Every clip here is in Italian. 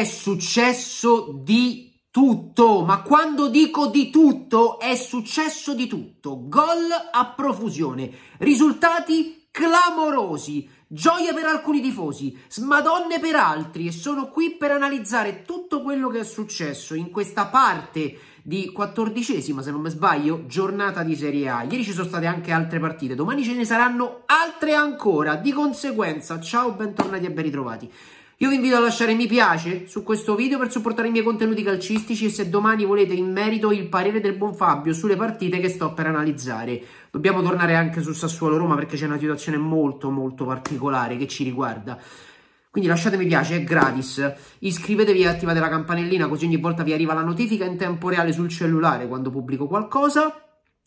è successo di tutto, ma quando dico di tutto è successo di tutto. Gol a profusione, risultati clamorosi, gioia per alcuni tifosi, smadonne per altri e sono qui per analizzare tutto quello che è successo in questa parte di quattordicesima, se non mi sbaglio, giornata di Serie A. Ieri ci sono state anche altre partite, domani ce ne saranno altre ancora. Di conseguenza, ciao, bentornati e ben ritrovati. Io vi invito a lasciare mi piace su questo video per supportare i miei contenuti calcistici e se domani volete in merito il parere del buon Fabio sulle partite che sto per analizzare. Dobbiamo tornare anche su Sassuolo-Roma perché c'è una situazione molto molto particolare che ci riguarda. Quindi lasciate mi piace, è gratis. Iscrivetevi e attivate la campanellina così ogni volta vi arriva la notifica in tempo reale sul cellulare quando pubblico qualcosa.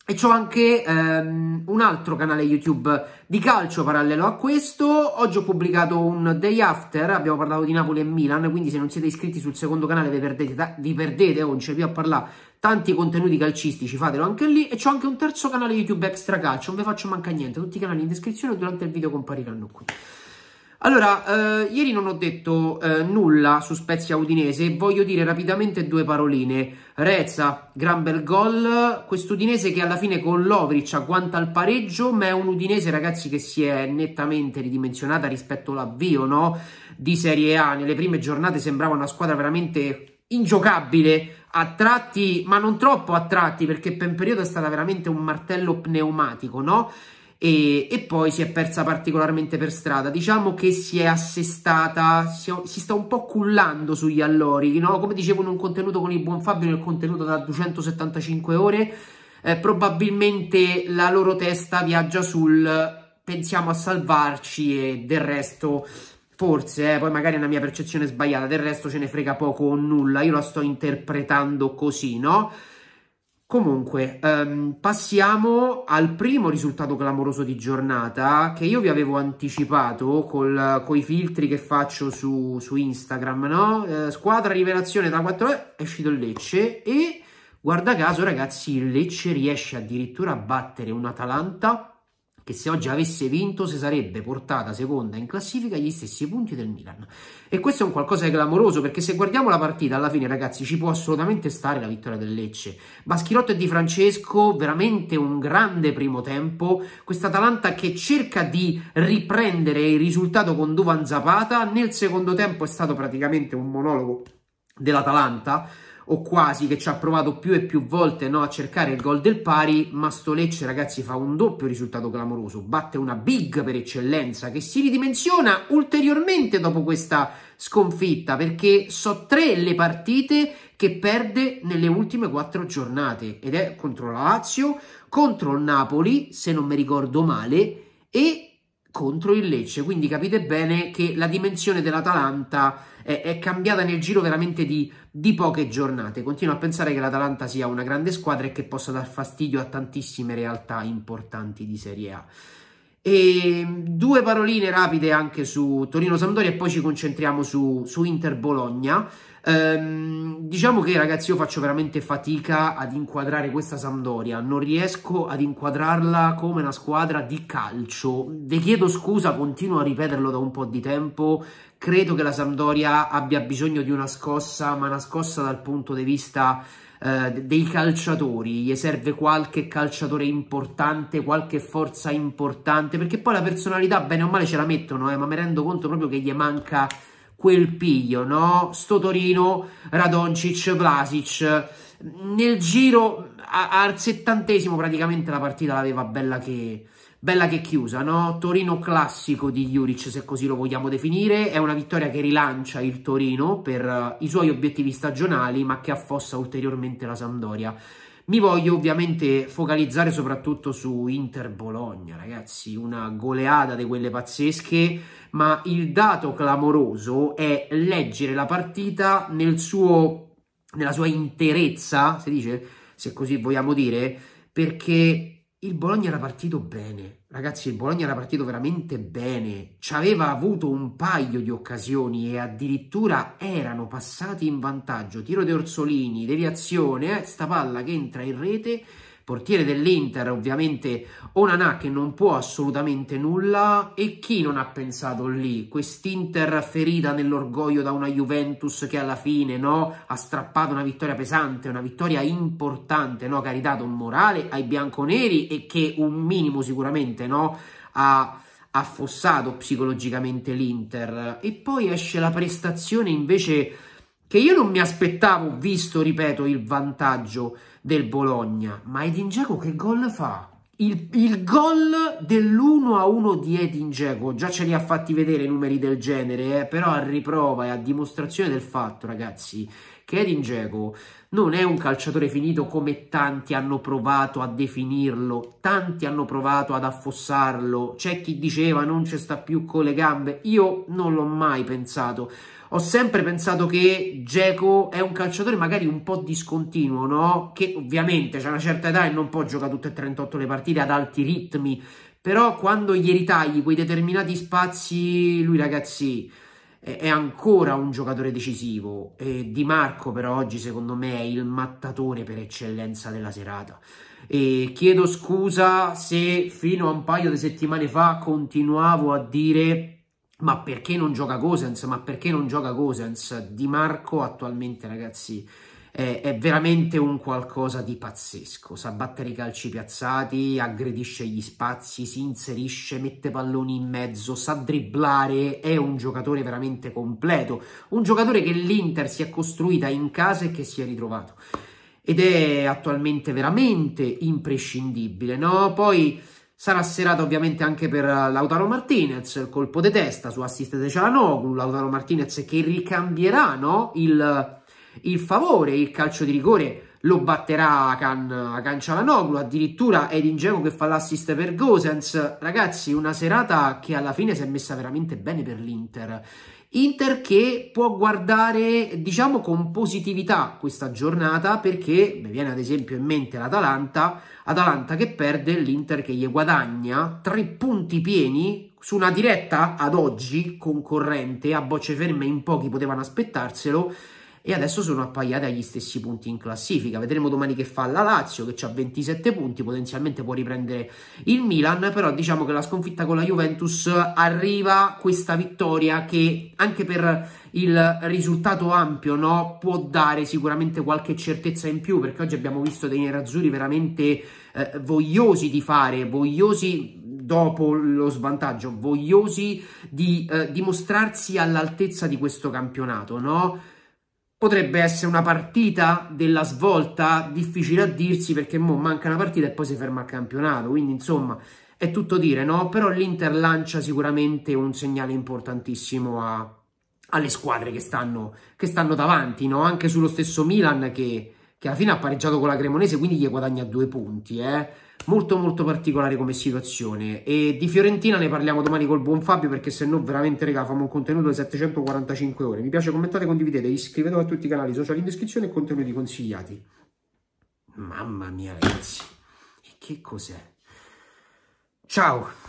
E c'ho anche ehm, un altro canale YouTube di calcio parallelo a questo. Oggi ho pubblicato un day after, abbiamo parlato di Napoli e Milan, quindi se non siete iscritti sul secondo canale vi perdete, vi perdete o oh, non c'è più a parlare tanti contenuti calcistici, fatelo anche lì. E c'ho anche un terzo canale YouTube extra calcio, non vi faccio mancare niente, tutti i canali in descrizione durante il video compariranno qui. Allora, eh, ieri non ho detto eh, nulla su Spezia Udinese, voglio dire rapidamente due paroline. Rezza, gran bel gol, quest'Udinese che alla fine con Lovric agguanta il pareggio, ma è un Udinese ragazzi che si è nettamente ridimensionata rispetto all'avvio no? di Serie A. Nelle prime giornate sembrava una squadra veramente ingiocabile, a tratti, ma non troppo a tratti, perché per un periodo è stata veramente un martello pneumatico, no? e, e, poi si è persa particolarmente per strada. Diciamo che si è assestata, si, si sta un po' cullando sugli allori, no? come dicevo in un contenuto con il buon Fabio, nel contenuto da 275 ore, eh, probabilmente la loro testa viaggia sul pensiamo a salvarci e del resto forse, eh, poi magari è una mia percezione sbagliata, del resto ce ne frega poco o nulla, io la sto interpretando così, no? Comunque, um, passiamo al primo risultato clamoroso di giornata che io vi avevo anticipato con i filtri che faccio su, su Instagram, no? Eh, squadra rivelazione da 4 ore, è uscito il Lecce e guarda caso ragazzi il Lecce riesce addirittura a battere un Atalanta che se oggi avesse vinto si sarebbe portata seconda in classifica gli stessi punti del Milan. E questo è un qualcosa di clamoroso perché se guardiamo la partita alla fine ragazzi ci può assolutamente stare la vittoria del Lecce. Baschirotto e Di Francesco, veramente un grande primo tempo, questa Atalanta che cerca di riprendere il risultato con Duvan Zapata, nel secondo tempo è stato praticamente un monologo dell'Atalanta o quasi che ci ha provato più e più volte no, a cercare il gol del pari, ma sto Lecce ragazzi fa un doppio risultato clamoroso, batte una big per eccellenza che si ridimensiona ulteriormente dopo questa sconfitta perché so tre le partite che perde nelle ultime quattro giornate ed è contro la Lazio, contro il Napoli se non mi ricordo male e contro il Lecce. Quindi capite bene che la dimensione dell'Atalanta è, è cambiata nel giro veramente di, di, poche giornate. Continuo a pensare che l'Atalanta sia una grande squadra e che possa dar fastidio a tantissime realtà importanti di Serie A. E ehm, due paroline rapide anche su Torino-Sampdoria e poi ci concentriamo su, su Inter-Bologna. Ehm, diciamo che ragazzi io faccio veramente fatica ad inquadrare questa Sampdoria, non riesco ad inquadrarla come una squadra di calcio. Vi chiedo scusa, continuo a ripeterlo da un po' di tempo, credo che la Sampdoria abbia bisogno di una scossa, ma una scossa dal punto di vista eh, dei calciatori, gli serve qualche calciatore importante, qualche forza importante, perché poi la personalità bene o male ce la mettono, eh, ma mi rendo conto proprio che gli manca quel piglio, no? Sto Torino, Radoncic, Vlasic. Nel giro a, al settantesimo praticamente la partita l'aveva bella che, bella che chiusa, no? Torino classico di Juric, se così lo vogliamo definire, è una vittoria che rilancia il Torino per uh, i suoi obiettivi stagionali, ma che affossa ulteriormente la Sampdoria. Mi voglio ovviamente focalizzare soprattutto su Inter-Bologna, ragazzi, una goleada di quelle pazzesche, ma il dato clamoroso è leggere la partita nel suo, nella sua interezza, si dice, se così vogliamo dire, perché il Bologna era partito bene, Ragazzi, il Bologna era partito veramente bene, ci aveva avuto un paio di occasioni e addirittura erano passati in vantaggio. Tiro di Orsolini, deviazione, eh? sta palla che entra in rete portiere dell'Inter ovviamente Onanà che non può assolutamente nulla e chi non ha pensato lì quest'Inter ferita nell'orgoglio da una Juventus che alla fine no, ha strappato una vittoria pesante una vittoria importante no, che ha ridato un morale ai bianconeri e che un minimo sicuramente no, ha affossato psicologicamente l'Inter e poi esce la prestazione invece che io non mi aspettavo, visto, ripeto, il vantaggio del Bologna. Ma Edin Dzeko che gol fa? Il, il gol dell'1-1 di Edin Dzeko, già ce li ha fatti vedere i numeri del genere, eh? però a riprova e a dimostrazione del fatto, ragazzi, che Edin Dzeko non è un calciatore finito come tanti hanno provato a definirlo, tanti hanno provato ad affossarlo, c'è chi diceva non ci sta più con le gambe, io non l'ho mai pensato, ho sempre pensato che Geco è un calciatore magari un po' discontinuo, no? Che ovviamente c'è una certa età e non può giocare tutte e 38 le partite ad alti ritmi, però quando gli ritagli quei determinati spazi, lui ragazzi è ancora un giocatore decisivo. E di Marco, però, oggi secondo me è il mattatore per eccellenza della serata. E chiedo scusa se fino a un paio di settimane fa continuavo a dire ma perché non gioca Gosens? Ma perché non gioca Gosens? Di Marco attualmente, ragazzi, è, è veramente un qualcosa di pazzesco. Sa battere i calci piazzati, aggredisce gli spazi, si inserisce, mette palloni in mezzo, sa dribblare, è un giocatore veramente completo. Un giocatore che l'Inter si è costruita in casa e che si è ritrovato. Ed è attualmente veramente imprescindibile, no? Poi... Sarà serata ovviamente anche per eh, Lautaro Martinez, colpo di testa su assist di Cialanoglu, Lautaro Martinez che ricambierà no? il, il, favore, il calcio di rigore lo batterà Can, Can Cialanoglu, addirittura Edin Dzeko che fa l'assist per Gosens. Ragazzi, una serata che alla fine si è messa veramente bene per l'Inter. Inter che può guardare, diciamo, con positività questa giornata perché mi viene ad esempio in mente l'Atalanta, Atalanta che perde, l'Inter che gli guadagna tre punti pieni su una diretta ad oggi concorrente a bocce ferme in pochi potevano aspettarselo e adesso sono appaiate agli stessi punti in classifica. Vedremo domani che fa la Lazio che ha 27 punti, potenzialmente può riprendere il Milan, però diciamo che la sconfitta con la Juventus arriva questa vittoria che anche per il risultato ampio no, può dare sicuramente qualche certezza in più perché oggi abbiamo visto dei nerazzurri veramente eh, vogliosi di fare, vogliosi dopo lo svantaggio, vogliosi di eh, dimostrarsi all'altezza di questo campionato, no? potrebbe essere una partita della svolta, difficile a dirsi perché mo manca una partita e poi si ferma il campionato, quindi insomma è tutto dire, no? Però l'Inter lancia sicuramente un segnale importantissimo a, alle squadre che stanno, che stanno davanti, no? Anche sullo stesso Milan che che alla fine ha pareggiato con la Cremonese, quindi gli guadagna due punti. Eh? Molto molto particolare come situazione. E di Fiorentina ne parliamo domani col buon Fabio, perché se no veramente, raga, famo un contenuto di 745 ore. Mi piace, commentate, condividete, iscrivetevi a tutti i canali social in descrizione e contenuti consigliati. Mamma mia, ragazzi. E che cos'è? Ciao!